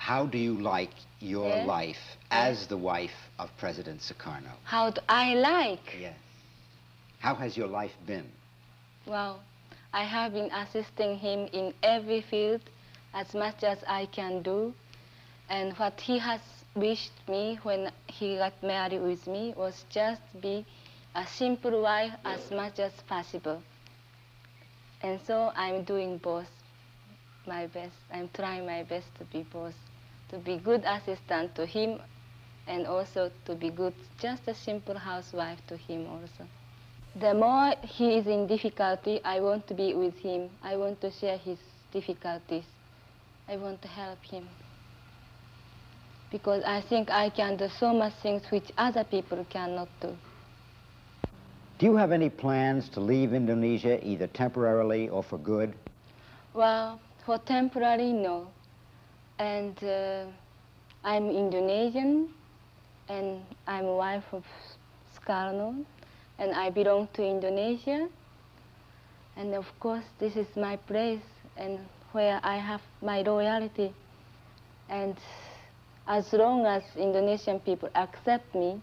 how do you like your life as the wife of President Sukarno? How do I like? Yes. How has your life been? Well, I have been assisting him in every field as much as I can do. And what he has wished me when he got married with me was just be a simple wife as much as possible. And so I'm doing both my best. I'm trying my best to be both to be good assistant to him and also to be good, just a simple housewife to him also. The more he is in difficulty, I want to be with him. I want to share his difficulties. I want to help him. Because I think I can do so much things which other people cannot do. Do you have any plans to leave Indonesia either temporarily or for good? Well, for temporary, no and uh, I'm Indonesian, and I'm wife of Skarno, and I belong to Indonesia. And of course, this is my place and where I have my loyalty. And as long as Indonesian people accept me,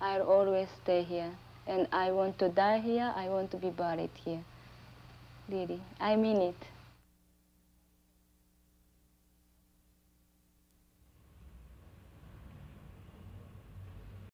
I'll always stay here. And I want to die here, I want to be buried here. Really, I mean it.